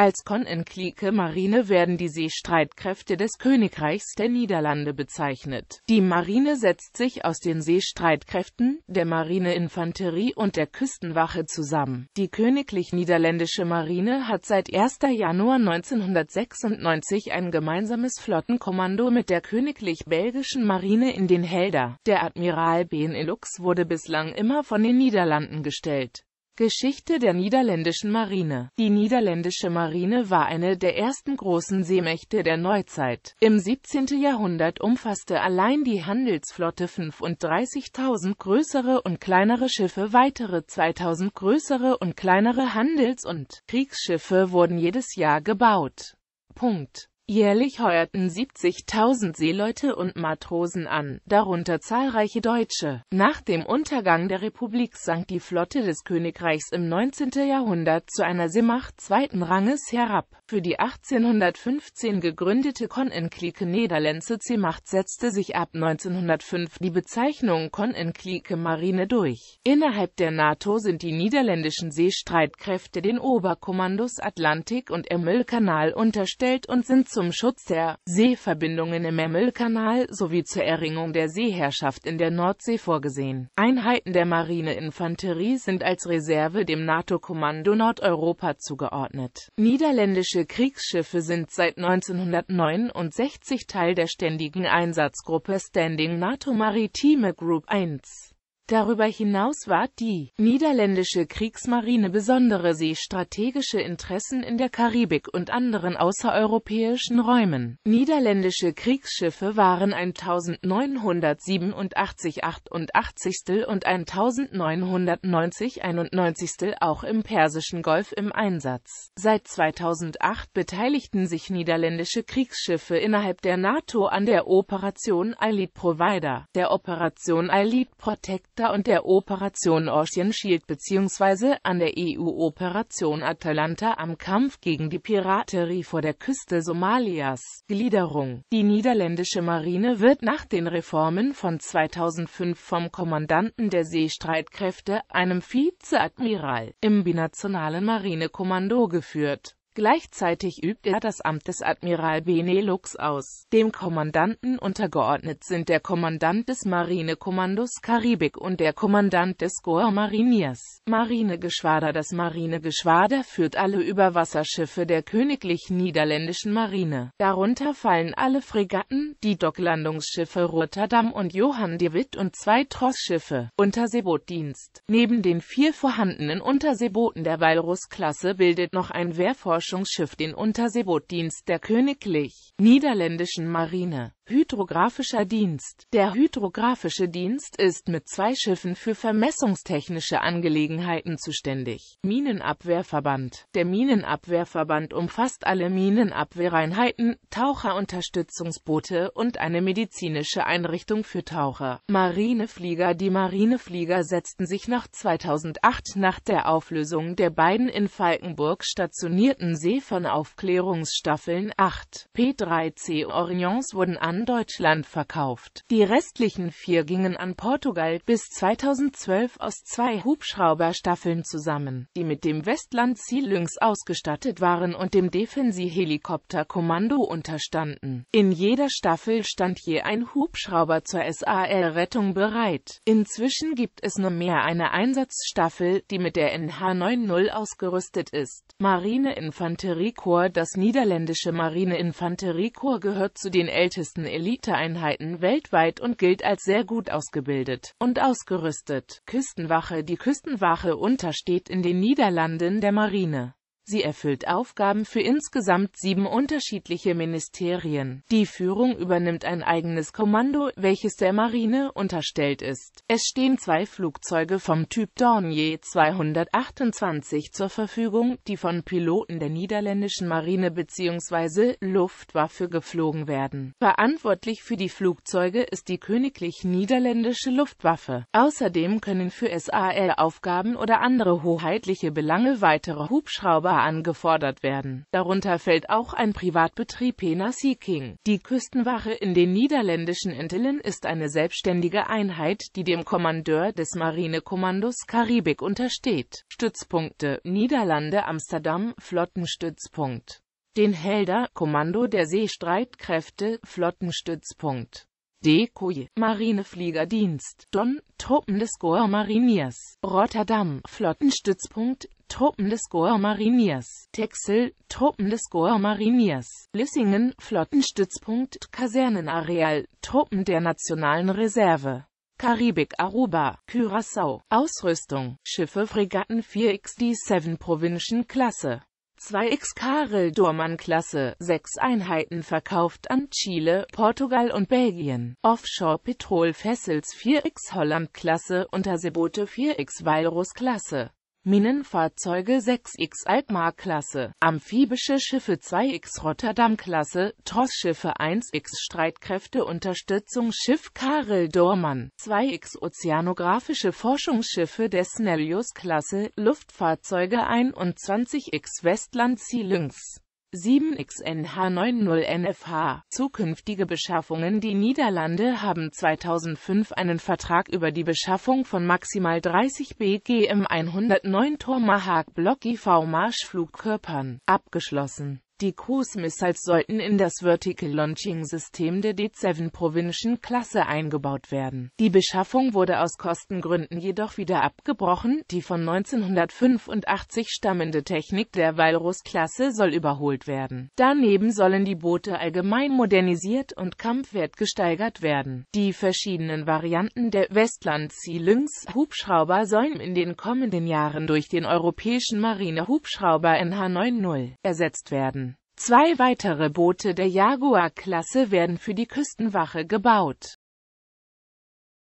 Als Koninklijke Marine werden die Seestreitkräfte des Königreichs der Niederlande bezeichnet. Die Marine setzt sich aus den Seestreitkräften, der Marineinfanterie und der Küstenwache zusammen. Die Königlich Niederländische Marine hat seit 1. Januar 1996 ein gemeinsames Flottenkommando mit der Königlich Belgischen Marine in den Helder. Der Admiral Benelux wurde bislang immer von den Niederlanden gestellt. Geschichte der niederländischen Marine Die niederländische Marine war eine der ersten großen Seemächte der Neuzeit. Im 17. Jahrhundert umfasste allein die Handelsflotte 35.000 größere und kleinere Schiffe. Weitere 2.000 größere und kleinere Handels- und Kriegsschiffe wurden jedes Jahr gebaut. Punkt Jährlich heuerten 70.000 Seeleute und Matrosen an, darunter zahlreiche Deutsche. Nach dem Untergang der Republik sank die Flotte des Königreichs im 19. Jahrhundert zu einer Seemacht zweiten Ranges herab. Für die 1815 gegründete Koninklijke Nederlandse Seemacht setzte sich ab 1905 die Bezeichnung Koninklijke Marine durch. Innerhalb der NATO sind die niederländischen Seestreitkräfte den Oberkommandos Atlantik und Ärmelkanal unterstellt und sind zu zum Schutz der Seeverbindungen im Memmelkanal sowie zur Erringung der Seeherrschaft in der Nordsee vorgesehen. Einheiten der Marineinfanterie sind als Reserve dem NATO-Kommando Nordeuropa zugeordnet. Niederländische Kriegsschiffe sind seit 1969 Teil der ständigen Einsatzgruppe Standing NATO Maritime Group 1. Darüber hinaus war die niederländische Kriegsmarine besondere seestrategische Interessen in der Karibik und anderen außereuropäischen Räumen. Niederländische Kriegsschiffe waren 1987 88. und 1990 91. auch im Persischen Golf im Einsatz. Seit 2008 beteiligten sich niederländische Kriegsschiffe innerhalb der NATO an der Operation Elite Provider, der Operation Elite Protect Malta und der Operation Ocean Shield bzw. an der EU-Operation Atalanta am Kampf gegen die Piraterie vor der Küste Somalias. Gliederung Die niederländische Marine wird nach den Reformen von 2005 vom Kommandanten der Seestreitkräfte, einem Vizeadmiral, im binationalen Marinekommando geführt Gleichzeitig übt er das Amt des Admiral Benelux aus. Dem Kommandanten untergeordnet sind der Kommandant des Marinekommandos Karibik und der Kommandant des Corps Mariniers. Marinegeschwader Das Marinegeschwader führt alle Überwasserschiffe der Königlich Niederländischen Marine. Darunter fallen alle Fregatten, die Docklandungsschiffe Rotterdam und Johann de Witt und zwei Trossschiffe. Unterseebootdienst Neben den vier vorhandenen Unterseebooten der Walrus-Klasse bildet noch ein Wehrforschungsdienst Forschungsschiff den Unterseebootdienst der Königlich Niederländischen Marine. Hydrographischer Dienst Der Hydrographische Dienst ist mit zwei Schiffen für vermessungstechnische Angelegenheiten zuständig. Minenabwehrverband Der Minenabwehrverband umfasst alle Minenabwehreinheiten, Taucherunterstützungsboote und eine medizinische Einrichtung für Taucher. Marineflieger Die Marineflieger setzten sich nach 2008 nach der Auflösung der beiden in Falkenburg stationierten Seefernaufklärungsstaffeln 8 P3C Orions wurden an an Deutschland verkauft. Die restlichen vier gingen an Portugal bis 2012 aus zwei Hubschrauberstaffeln zusammen, die mit dem Westland Sea Lynx ausgestattet waren und dem Defensi-Helikopter Kommando unterstanden. In jeder Staffel stand je ein Hubschrauber zur SAR-Rettung bereit. Inzwischen gibt es nur mehr eine Einsatzstaffel, die mit der NH-90 ausgerüstet ist. Marineinfanteriekorps Das niederländische Marineinfanteriekorps gehört zu den ältesten Eliteeinheiten weltweit und gilt als sehr gut ausgebildet und ausgerüstet. Küstenwache Die Küstenwache untersteht in den Niederlanden der Marine. Sie erfüllt Aufgaben für insgesamt sieben unterschiedliche Ministerien. Die Führung übernimmt ein eigenes Kommando, welches der Marine unterstellt ist. Es stehen zwei Flugzeuge vom Typ Dornier 228 zur Verfügung, die von Piloten der niederländischen Marine bzw. Luftwaffe geflogen werden. Verantwortlich für die Flugzeuge ist die Königlich Niederländische Luftwaffe. Außerdem können für SAR-Aufgaben oder andere hoheitliche Belange weitere Hubschrauber angefordert werden. Darunter fällt auch ein Privatbetrieb Pena Sea King. Die Küstenwache in den niederländischen Antillen ist eine selbstständige Einheit, die dem Kommandeur des Marinekommandos Karibik untersteht. Stützpunkte Niederlande Amsterdam Flottenstützpunkt den Helder, Kommando der Seestreitkräfte, Flottenstützpunkt. Dekoje, Marinefliegerdienst, Don, Truppen des Goa Mariniers, Rotterdam, Flottenstützpunkt, Truppen des Korpsmariniers, Texel, Truppen des Korpsmariniers, Lissingen, Flottenstützpunkt, Kasernenareal, Truppen der Nationalen Reserve. Karibik Aruba, Curaçao, Ausrüstung, Schiffe Fregatten 4 x die 7 Provincian-Klasse, 2X Karel Dormann klasse 6 Einheiten verkauft an Chile, Portugal und Belgien, Offshore Petrol Fessels 4X Holland-Klasse, Unterseeboote 4X Walrus-Klasse. Minenfahrzeuge 6X Altmark-Klasse, amphibische Schiffe 2X Rotterdam-Klasse, Trossschiffe 1X Streitkräfteunterstützungsschiff Karel Dormann, 2X ozeanografische Forschungsschiffe der Snellius-Klasse, Luftfahrzeuge 21X Westland Sea Lynx 7xnh90NFH. Zukünftige Beschaffungen Die Niederlande haben 2005 einen Vertrag über die Beschaffung von maximal 30 BGM 109 Tomahawk Block IV Marschflugkörpern abgeschlossen die Cruise Missiles sollten in das Vertical Launching System der D-7 Provincial Klasse eingebaut werden. Die Beschaffung wurde aus Kostengründen jedoch wieder abgebrochen, die von 1985 stammende Technik der Valrus klasse soll überholt werden. Daneben sollen die Boote allgemein modernisiert und Kampfwert gesteigert werden. Die verschiedenen Varianten der Westland Sea Lynx Hubschrauber sollen in den kommenden Jahren durch den europäischen Marine Hubschrauber NH90 ersetzt werden. Zwei weitere Boote der Jaguar-Klasse werden für die Küstenwache gebaut.